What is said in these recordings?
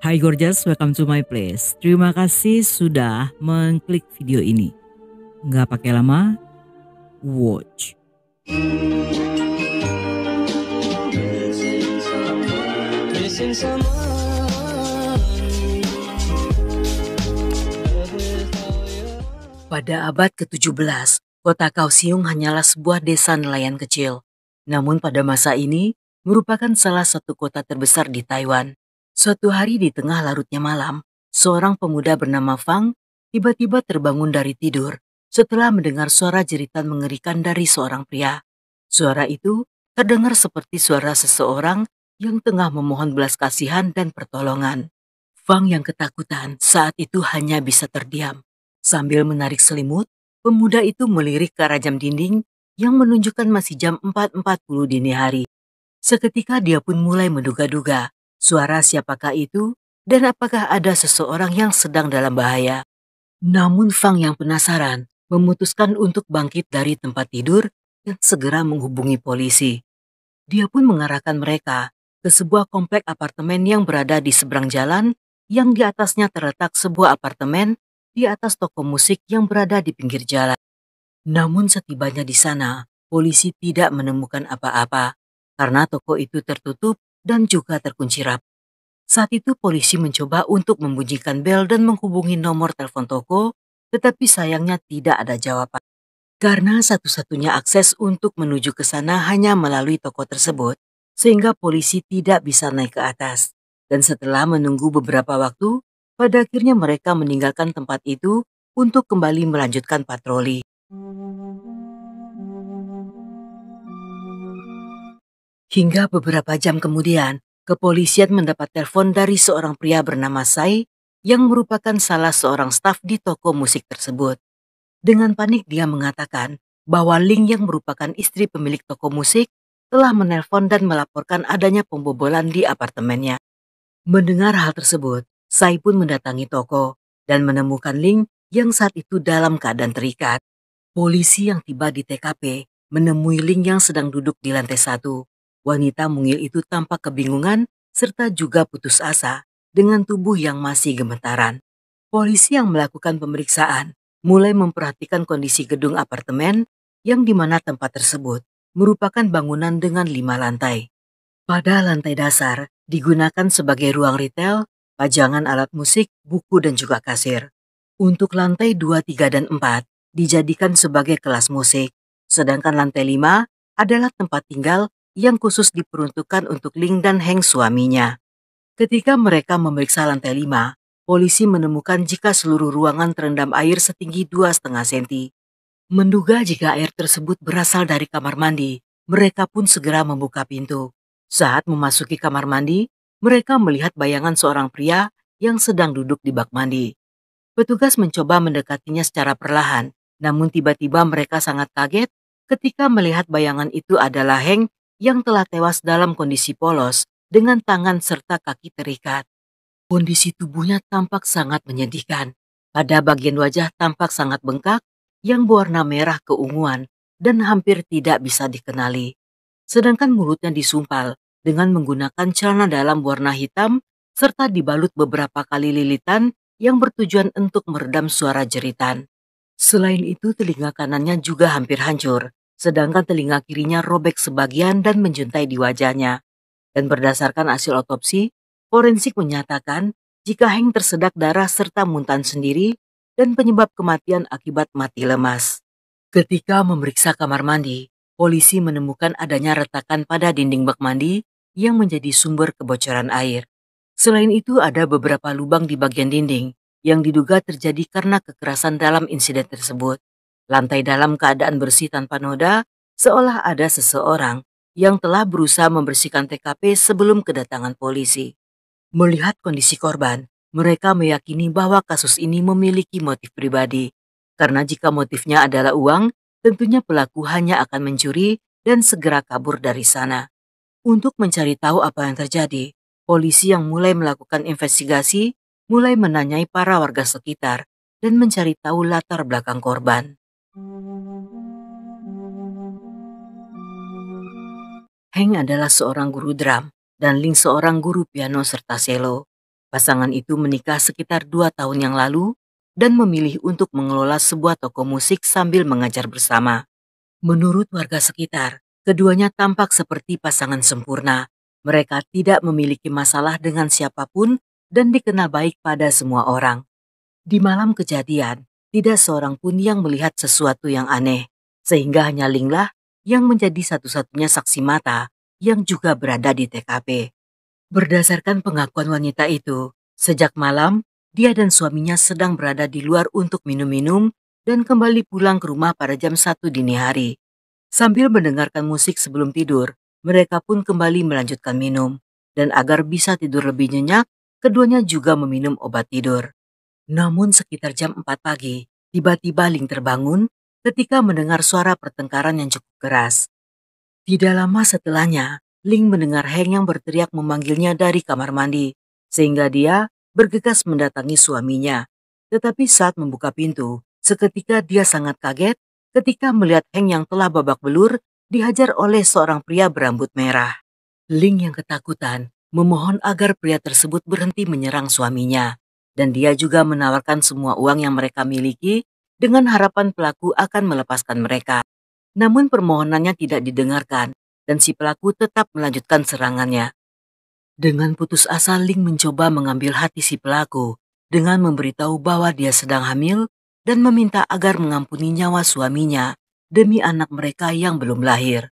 Hai gorgeous, welcome to my place. Terima kasih sudah mengklik video ini. Nggak pakai lama, watch. Pada abad ke-17, kota Kaohsiung hanyalah sebuah desa nelayan kecil. Namun pada masa ini, merupakan salah satu kota terbesar di Taiwan. Suatu hari di tengah larutnya malam, seorang pemuda bernama Fang tiba-tiba terbangun dari tidur setelah mendengar suara jeritan mengerikan dari seorang pria. Suara itu terdengar seperti suara seseorang yang tengah memohon belas kasihan dan pertolongan. Fang yang ketakutan saat itu hanya bisa terdiam. Sambil menarik selimut, pemuda itu melirik ke arah jam dinding yang menunjukkan masih jam 4.40 dini hari. Seketika dia pun mulai menduga-duga Suara siapakah itu dan apakah ada seseorang yang sedang dalam bahaya? Namun Fang yang penasaran memutuskan untuk bangkit dari tempat tidur dan segera menghubungi polisi. Dia pun mengarahkan mereka ke sebuah komplek apartemen yang berada di seberang jalan yang di atasnya terletak sebuah apartemen di atas toko musik yang berada di pinggir jalan. Namun setibanya di sana, polisi tidak menemukan apa-apa karena toko itu tertutup dan juga terkunci rap. Saat itu polisi mencoba untuk membunyikan bel dan menghubungi nomor telepon toko, tetapi sayangnya tidak ada jawaban. Karena satu-satunya akses untuk menuju ke sana hanya melalui toko tersebut, sehingga polisi tidak bisa naik ke atas. Dan setelah menunggu beberapa waktu, pada akhirnya mereka meninggalkan tempat itu untuk kembali melanjutkan patroli. Hingga beberapa jam kemudian, kepolisian mendapat telepon dari seorang pria bernama Sai yang merupakan salah seorang staf di toko musik tersebut. Dengan panik dia mengatakan bahwa Ling yang merupakan istri pemilik toko musik telah menelpon dan melaporkan adanya pembobolan di apartemennya. Mendengar hal tersebut, Sai pun mendatangi toko dan menemukan Ling yang saat itu dalam keadaan terikat. Polisi yang tiba di TKP menemui Ling yang sedang duduk di lantai satu wanita mungil itu tampak kebingungan serta juga putus asa dengan tubuh yang masih gemetaran. Polisi yang melakukan pemeriksaan mulai memperhatikan kondisi gedung apartemen yang di mana tempat tersebut merupakan bangunan dengan lima lantai. Pada lantai dasar digunakan sebagai ruang retail, pajangan alat musik, buku dan juga kasir. Untuk lantai 2, 3, dan 4 dijadikan sebagai kelas musik, sedangkan lantai 5 adalah tempat tinggal yang khusus diperuntukkan untuk Ling dan Heng suaminya. Ketika mereka memeriksa lantai 5, polisi menemukan jika seluruh ruangan terendam air setinggi dua 2,5 cm. Menduga jika air tersebut berasal dari kamar mandi, mereka pun segera membuka pintu. Saat memasuki kamar mandi, mereka melihat bayangan seorang pria yang sedang duduk di bak mandi. Petugas mencoba mendekatinya secara perlahan, namun tiba-tiba mereka sangat kaget ketika melihat bayangan itu adalah Heng yang telah tewas dalam kondisi polos dengan tangan serta kaki terikat. Kondisi tubuhnya tampak sangat menyedihkan. Pada bagian wajah tampak sangat bengkak yang berwarna merah keunguan dan hampir tidak bisa dikenali. Sedangkan mulutnya disumpal dengan menggunakan celana dalam warna hitam serta dibalut beberapa kali lilitan yang bertujuan untuk meredam suara jeritan. Selain itu, telinga kanannya juga hampir hancur sedangkan telinga kirinya robek sebagian dan menjuntai di wajahnya. Dan berdasarkan hasil otopsi, forensik menyatakan jika Heng tersedak darah serta muntan sendiri dan penyebab kematian akibat mati lemas. Ketika memeriksa kamar mandi, polisi menemukan adanya retakan pada dinding bak mandi yang menjadi sumber kebocoran air. Selain itu ada beberapa lubang di bagian dinding yang diduga terjadi karena kekerasan dalam insiden tersebut. Lantai dalam keadaan bersih tanpa noda, seolah ada seseorang yang telah berusaha membersihkan TKP sebelum kedatangan polisi. Melihat kondisi korban, mereka meyakini bahwa kasus ini memiliki motif pribadi. Karena jika motifnya adalah uang, tentunya pelaku hanya akan mencuri dan segera kabur dari sana. Untuk mencari tahu apa yang terjadi, polisi yang mulai melakukan investigasi mulai menanyai para warga sekitar dan mencari tahu latar belakang korban. Heng adalah seorang guru drum dan Ling seorang guru piano serta selo. Pasangan itu menikah sekitar dua tahun yang lalu dan memilih untuk mengelola sebuah toko musik sambil mengajar bersama. Menurut warga sekitar, keduanya tampak seperti pasangan sempurna. Mereka tidak memiliki masalah dengan siapapun dan dikenal baik pada semua orang. Di malam kejadian, tidak seorang pun yang melihat sesuatu yang aneh, sehingga hanya Linglah yang menjadi satu-satunya saksi mata yang juga berada di TKP. Berdasarkan pengakuan wanita itu, sejak malam dia dan suaminya sedang berada di luar untuk minum-minum dan kembali pulang ke rumah pada jam 1 dini hari. Sambil mendengarkan musik sebelum tidur, mereka pun kembali melanjutkan minum. Dan agar bisa tidur lebih nyenyak, keduanya juga meminum obat tidur. Namun sekitar jam 4 pagi, tiba-tiba Ling terbangun ketika mendengar suara pertengkaran yang cukup keras. Tidak lama setelahnya, Ling mendengar Heng yang berteriak memanggilnya dari kamar mandi, sehingga dia bergegas mendatangi suaminya. Tetapi saat membuka pintu, seketika dia sangat kaget ketika melihat Heng yang telah babak belur dihajar oleh seorang pria berambut merah. Ling yang ketakutan memohon agar pria tersebut berhenti menyerang suaminya dan dia juga menawarkan semua uang yang mereka miliki dengan harapan pelaku akan melepaskan mereka. Namun permohonannya tidak didengarkan dan si pelaku tetap melanjutkan serangannya. Dengan putus asa, Ling mencoba mengambil hati si pelaku dengan memberitahu bahwa dia sedang hamil dan meminta agar mengampuni nyawa suaminya demi anak mereka yang belum lahir.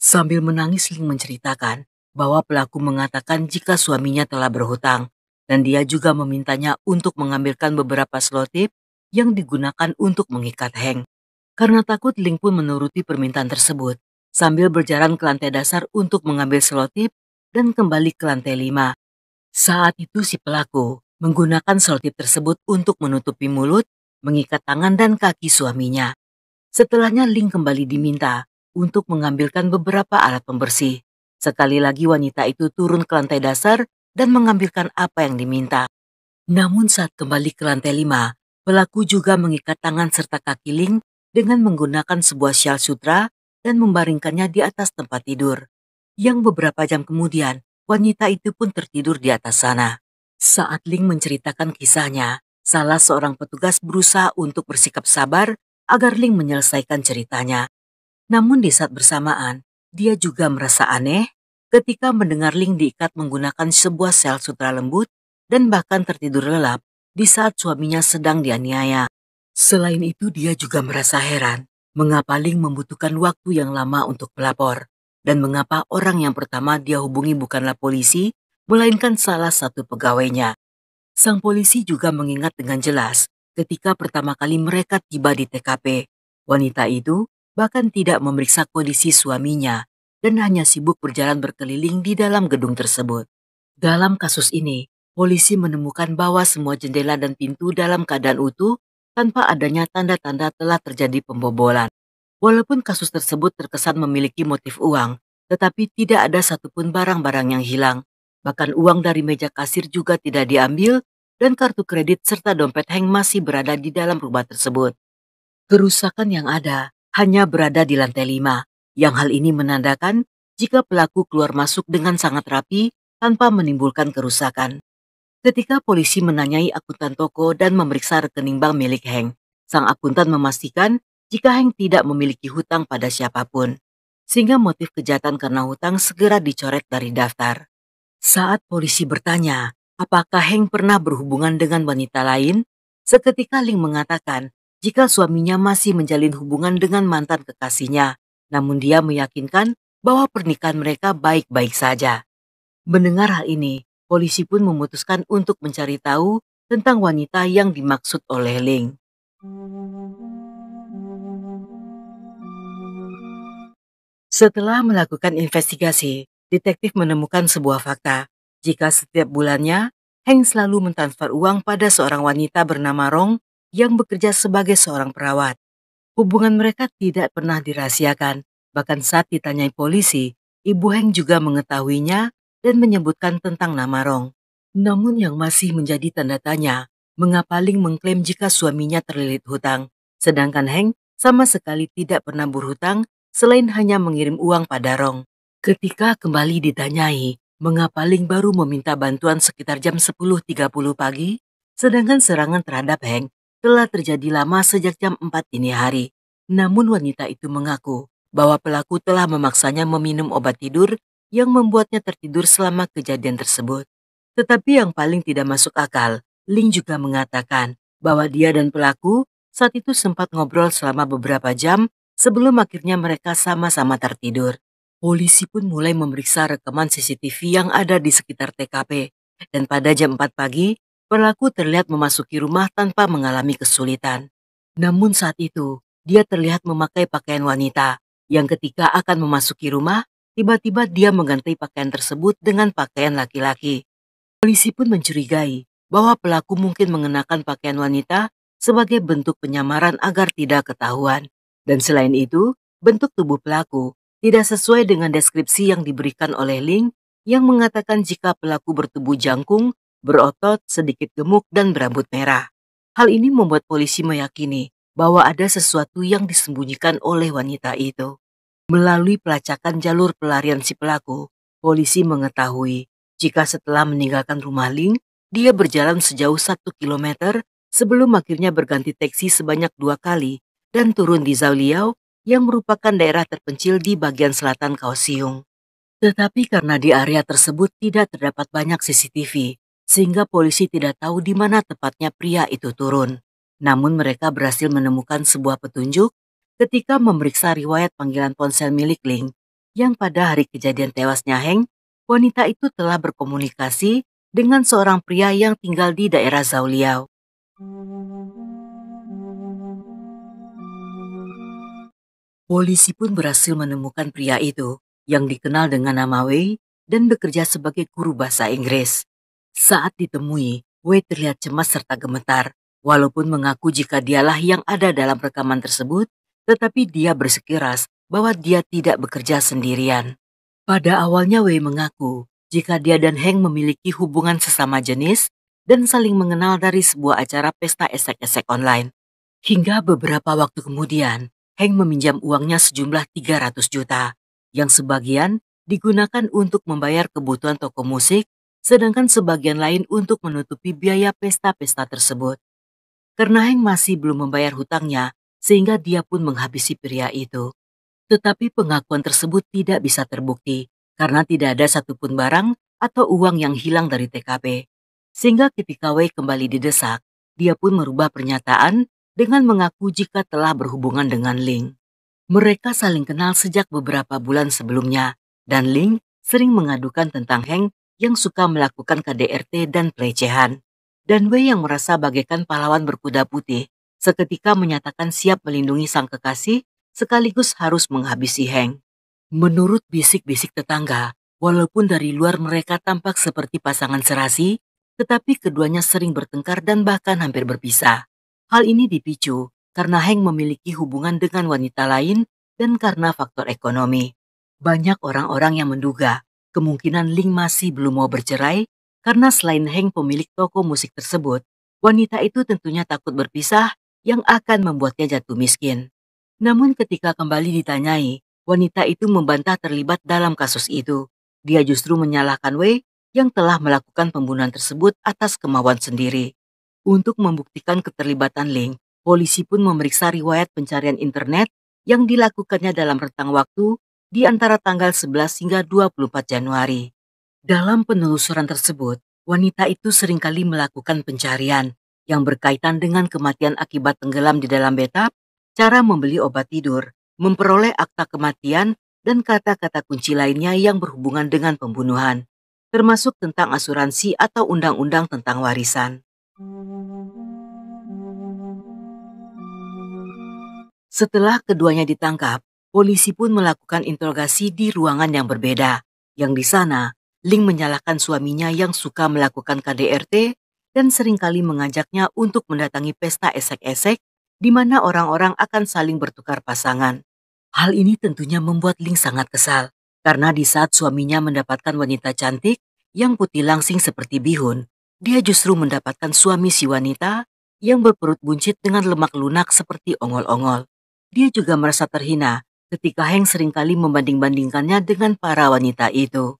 Sambil menangis, Ling menceritakan bahwa pelaku mengatakan jika suaminya telah berhutang dan dia juga memintanya untuk mengambilkan beberapa selotip yang digunakan untuk mengikat Heng. Karena takut, Ling pun menuruti permintaan tersebut, sambil berjalan ke lantai dasar untuk mengambil selotip dan kembali ke lantai lima. Saat itu si pelaku menggunakan selotip tersebut untuk menutupi mulut, mengikat tangan dan kaki suaminya. Setelahnya Ling kembali diminta untuk mengambilkan beberapa alat pembersih. Sekali lagi wanita itu turun ke lantai dasar dan mengambilkan apa yang diminta. Namun saat kembali ke lantai lima, pelaku juga mengikat tangan serta kaki Ling dengan menggunakan sebuah syal sutra dan membaringkannya di atas tempat tidur. Yang beberapa jam kemudian, wanita itu pun tertidur di atas sana. Saat Ling menceritakan kisahnya, salah seorang petugas berusaha untuk bersikap sabar agar Ling menyelesaikan ceritanya. Namun di saat bersamaan, dia juga merasa aneh ketika mendengar Ling diikat menggunakan sebuah sel sutra lembut dan bahkan tertidur lelap di saat suaminya sedang dianiaya. Selain itu dia juga merasa heran mengapa Ling membutuhkan waktu yang lama untuk melapor dan mengapa orang yang pertama dia hubungi bukanlah polisi melainkan salah satu pegawainya. Sang polisi juga mengingat dengan jelas ketika pertama kali mereka tiba di TKP. Wanita itu bahkan tidak memeriksa kondisi suaminya dan hanya sibuk berjalan berkeliling di dalam gedung tersebut. Dalam kasus ini, polisi menemukan bahwa semua jendela dan pintu dalam keadaan utuh tanpa adanya tanda-tanda telah terjadi pembobolan. Walaupun kasus tersebut terkesan memiliki motif uang, tetapi tidak ada satupun barang-barang yang hilang. Bahkan uang dari meja kasir juga tidak diambil dan kartu kredit serta dompet Heng masih berada di dalam rumah tersebut. Kerusakan yang ada hanya berada di lantai lima, yang hal ini menandakan jika pelaku keluar masuk dengan sangat rapi tanpa menimbulkan kerusakan. Ketika polisi menanyai akuntan toko dan memeriksa rekening bank milik Heng, sang akuntan memastikan jika Heng tidak memiliki hutang pada siapapun, sehingga motif kejahatan karena hutang segera dicoret dari daftar. Saat polisi bertanya apakah Heng pernah berhubungan dengan wanita lain, seketika Ling mengatakan jika suaminya masih menjalin hubungan dengan mantan kekasihnya namun dia meyakinkan bahwa pernikahan mereka baik-baik saja. Mendengar hal ini, polisi pun memutuskan untuk mencari tahu tentang wanita yang dimaksud oleh Ling. Setelah melakukan investigasi, detektif menemukan sebuah fakta. Jika setiap bulannya, Heng selalu mentransfer uang pada seorang wanita bernama Rong yang bekerja sebagai seorang perawat. Hubungan mereka tidak pernah dirahasiakan, bahkan saat ditanyai polisi, Ibu Heng juga mengetahuinya dan menyebutkan tentang nama Rong. Namun yang masih menjadi tanda tanya, mengapa Ling mengklaim jika suaminya terlilit hutang, sedangkan Heng sama sekali tidak pernah berhutang selain hanya mengirim uang pada Rong. Ketika kembali ditanyai, mengapa Ling baru meminta bantuan sekitar jam 10.30 pagi, sedangkan serangan terhadap Heng telah terjadi lama sejak jam 4 dini hari. Namun wanita itu mengaku bahwa pelaku telah memaksanya meminum obat tidur yang membuatnya tertidur selama kejadian tersebut. Tetapi yang paling tidak masuk akal, Ling juga mengatakan bahwa dia dan pelaku saat itu sempat ngobrol selama beberapa jam sebelum akhirnya mereka sama-sama tertidur. Polisi pun mulai memeriksa rekaman CCTV yang ada di sekitar TKP. Dan pada jam 4 pagi, Pelaku terlihat memasuki rumah tanpa mengalami kesulitan. Namun saat itu, dia terlihat memakai pakaian wanita, yang ketika akan memasuki rumah, tiba-tiba dia mengganti pakaian tersebut dengan pakaian laki-laki. Polisi pun mencurigai bahwa pelaku mungkin mengenakan pakaian wanita sebagai bentuk penyamaran agar tidak ketahuan. Dan selain itu, bentuk tubuh pelaku tidak sesuai dengan deskripsi yang diberikan oleh Ling yang mengatakan jika pelaku bertubuh jangkung berotot, sedikit gemuk, dan berambut merah. Hal ini membuat polisi meyakini bahwa ada sesuatu yang disembunyikan oleh wanita itu. Melalui pelacakan jalur pelarian si pelaku, polisi mengetahui jika setelah meninggalkan rumah Ling, dia berjalan sejauh satu kilometer sebelum akhirnya berganti taksi sebanyak dua kali dan turun di Zauliau, yang merupakan daerah terpencil di bagian selatan Kaohsiung. Tetapi karena di area tersebut tidak terdapat banyak CCTV, sehingga polisi tidak tahu di mana tepatnya pria itu turun. Namun mereka berhasil menemukan sebuah petunjuk ketika memeriksa riwayat panggilan ponsel milik Ling yang pada hari kejadian tewasnya Heng, wanita itu telah berkomunikasi dengan seorang pria yang tinggal di daerah Zauliao. Polisi pun berhasil menemukan pria itu yang dikenal dengan nama Wei dan bekerja sebagai guru bahasa Inggris. Saat ditemui, Wei terlihat cemas serta gemetar, walaupun mengaku jika dialah yang ada dalam rekaman tersebut, tetapi dia bersekeras bahwa dia tidak bekerja sendirian. Pada awalnya Wei mengaku jika dia dan Heng memiliki hubungan sesama jenis dan saling mengenal dari sebuah acara pesta esek-esek online. Hingga beberapa waktu kemudian, Heng meminjam uangnya sejumlah 300 juta, yang sebagian digunakan untuk membayar kebutuhan toko musik sedangkan sebagian lain untuk menutupi biaya pesta-pesta tersebut. Karena Heng masih belum membayar hutangnya, sehingga dia pun menghabisi pria itu. Tetapi pengakuan tersebut tidak bisa terbukti, karena tidak ada satupun barang atau uang yang hilang dari TKP. Sehingga ketika Wei kembali didesak, dia pun merubah pernyataan dengan mengaku jika telah berhubungan dengan Ling. Mereka saling kenal sejak beberapa bulan sebelumnya, dan Ling sering mengadukan tentang Heng yang suka melakukan KDRT dan pelecehan. Dan Wei yang merasa bagaikan pahlawan berkuda putih, seketika menyatakan siap melindungi sang kekasih sekaligus harus menghabisi Heng. Menurut bisik-bisik tetangga, walaupun dari luar mereka tampak seperti pasangan serasi, tetapi keduanya sering bertengkar dan bahkan hampir berpisah. Hal ini dipicu karena Heng memiliki hubungan dengan wanita lain dan karena faktor ekonomi. Banyak orang-orang yang menduga kemungkinan Ling masih belum mau bercerai karena selain Heng pemilik toko musik tersebut, wanita itu tentunya takut berpisah yang akan membuatnya jatuh miskin. Namun ketika kembali ditanyai, wanita itu membantah terlibat dalam kasus itu. Dia justru menyalahkan Wei yang telah melakukan pembunuhan tersebut atas kemauan sendiri. Untuk membuktikan keterlibatan Ling, polisi pun memeriksa riwayat pencarian internet yang dilakukannya dalam rentang waktu di antara tanggal 11 hingga 24 Januari. Dalam penelusuran tersebut, wanita itu seringkali melakukan pencarian yang berkaitan dengan kematian akibat tenggelam di dalam betap, cara membeli obat tidur, memperoleh akta kematian, dan kata-kata kunci lainnya yang berhubungan dengan pembunuhan, termasuk tentang asuransi atau undang-undang tentang warisan. Setelah keduanya ditangkap, Polisi pun melakukan interogasi di ruangan yang berbeda, yang di sana Ling menyalahkan suaminya yang suka melakukan KDRT dan seringkali mengajaknya untuk mendatangi pesta esek-esek di mana orang-orang akan saling bertukar pasangan. Hal ini tentunya membuat Ling sangat kesal, karena di saat suaminya mendapatkan wanita cantik yang putih langsing seperti bihun, dia justru mendapatkan suami si wanita yang berperut buncit dengan lemak lunak seperti ongol-ongol. Dia juga merasa terhina ketika Heng seringkali membanding-bandingkannya dengan para wanita itu.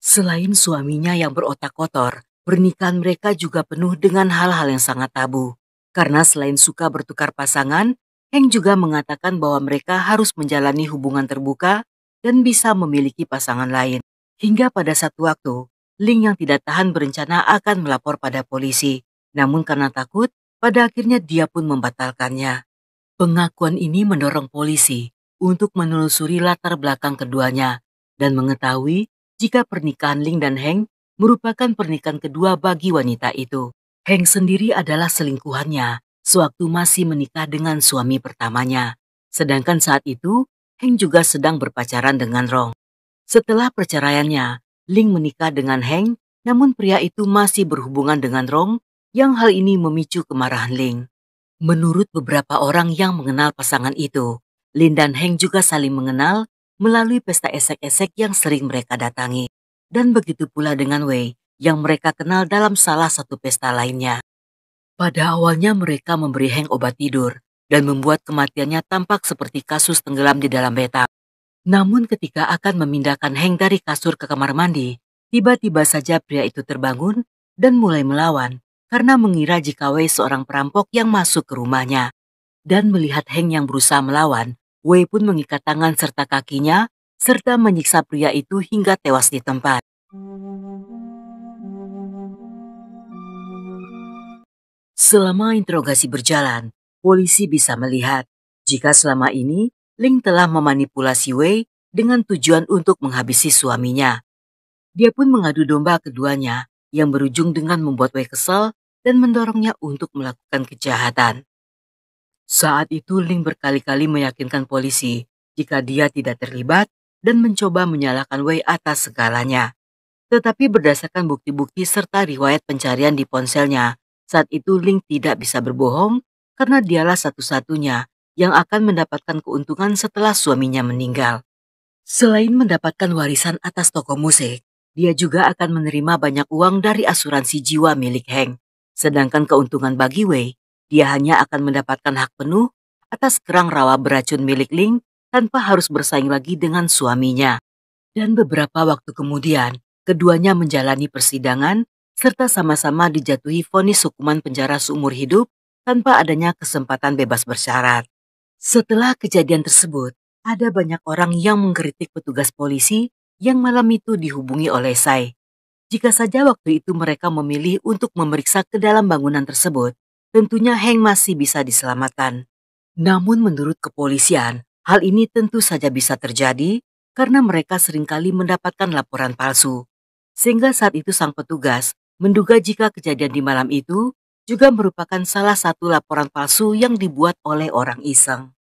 Selain suaminya yang berotak kotor, pernikahan mereka juga penuh dengan hal-hal yang sangat tabu. Karena selain suka bertukar pasangan, Heng juga mengatakan bahwa mereka harus menjalani hubungan terbuka dan bisa memiliki pasangan lain. Hingga pada satu waktu, Ling yang tidak tahan berencana akan melapor pada polisi. Namun karena takut, pada akhirnya dia pun membatalkannya. Pengakuan ini mendorong polisi untuk menelusuri latar belakang keduanya dan mengetahui jika pernikahan Ling dan Heng merupakan pernikahan kedua bagi wanita itu. Heng sendiri adalah selingkuhannya sewaktu masih menikah dengan suami pertamanya. Sedangkan saat itu, Heng juga sedang berpacaran dengan Rong. Setelah perceraiannya, Ling menikah dengan Heng, namun pria itu masih berhubungan dengan Rong, yang hal ini memicu kemarahan Ling. Menurut beberapa orang yang mengenal pasangan itu, Lin dan Heng juga saling mengenal melalui pesta esek-esek yang sering mereka datangi. Dan begitu pula dengan Wei, yang mereka kenal dalam salah satu pesta lainnya. Pada awalnya mereka memberi Heng obat tidur dan membuat kematiannya tampak seperti kasus tenggelam di dalam betap. Namun ketika akan memindahkan Heng dari kasur ke kamar mandi, tiba-tiba saja pria itu terbangun dan mulai melawan karena mengira jika Wei seorang perampok yang masuk ke rumahnya. Dan melihat Heng yang berusaha melawan, Wei pun mengikat tangan serta kakinya, serta menyiksa pria itu hingga tewas di tempat. Selama interogasi berjalan, polisi bisa melihat jika selama ini Ling telah memanipulasi Wei dengan tujuan untuk menghabisi suaminya. Dia pun mengadu domba keduanya yang berujung dengan membuat Wei kesal dan mendorongnya untuk melakukan kejahatan. Saat itu Ling berkali-kali meyakinkan polisi jika dia tidak terlibat dan mencoba menyalahkan Wei atas segalanya. Tetapi berdasarkan bukti-bukti serta riwayat pencarian di ponselnya, saat itu Ling tidak bisa berbohong karena dialah satu-satunya yang akan mendapatkan keuntungan setelah suaminya meninggal. Selain mendapatkan warisan atas toko musik, dia juga akan menerima banyak uang dari asuransi jiwa milik Heng. Sedangkan keuntungan bagi Wei, dia hanya akan mendapatkan hak penuh atas kerang rawa beracun milik Ling tanpa harus bersaing lagi dengan suaminya. Dan beberapa waktu kemudian, keduanya menjalani persidangan serta sama-sama dijatuhi vonis hukuman penjara seumur hidup tanpa adanya kesempatan bebas bersyarat. Setelah kejadian tersebut, ada banyak orang yang mengkritik petugas polisi yang malam itu dihubungi oleh Sai jika saja waktu itu mereka memilih untuk memeriksa ke dalam bangunan tersebut, tentunya Heng masih bisa diselamatkan. Namun menurut kepolisian, hal ini tentu saja bisa terjadi karena mereka seringkali mendapatkan laporan palsu. Sehingga saat itu sang petugas menduga jika kejadian di malam itu juga merupakan salah satu laporan palsu yang dibuat oleh orang iseng.